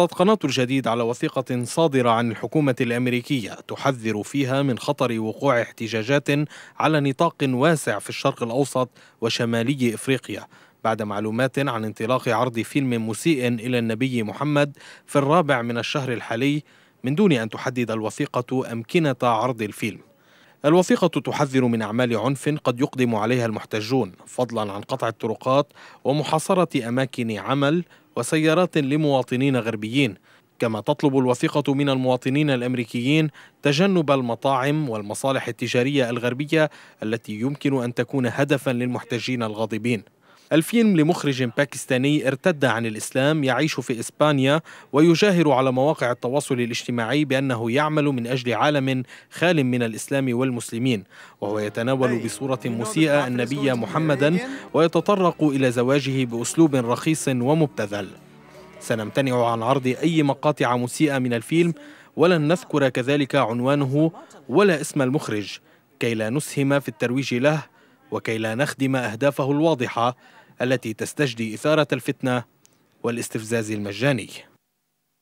أعرضت قناة الجديد على وثيقة صادرة عن الحكومة الأمريكية تحذر فيها من خطر وقوع احتجاجات على نطاق واسع في الشرق الأوسط وشمالي إفريقيا بعد معلومات عن انطلاق عرض فيلم مسيء إلى النبي محمد في الرابع من الشهر الحالي من دون أن تحدد الوثيقة أمكنة عرض الفيلم الوثيقة تحذر من أعمال عنف قد يقدم عليها المحتجون فضلا عن قطع الطرقات ومحاصرة أماكن عمل وسيارات لمواطنين غربيين كما تطلب الوثيقة من المواطنين الأمريكيين تجنب المطاعم والمصالح التجارية الغربية التي يمكن أن تكون هدفا للمحتجين الغاضبين الفيلم لمخرج باكستاني ارتد عن الإسلام يعيش في إسبانيا ويجاهر على مواقع التواصل الاجتماعي بأنه يعمل من أجل عالم خال من الإسلام والمسلمين وهو يتناول بصورة مسيئة النبي محمدا ويتطرق إلى زواجه بأسلوب رخيص ومبتذل سنمتنع عن عرض أي مقاطع مسيئة من الفيلم ولن نذكر كذلك عنوانه ولا اسم المخرج كي لا نسهم في الترويج له وكي لا نخدم أهدافه الواضحة التي تستجدي إثارة الفتنة والاستفزاز المجاني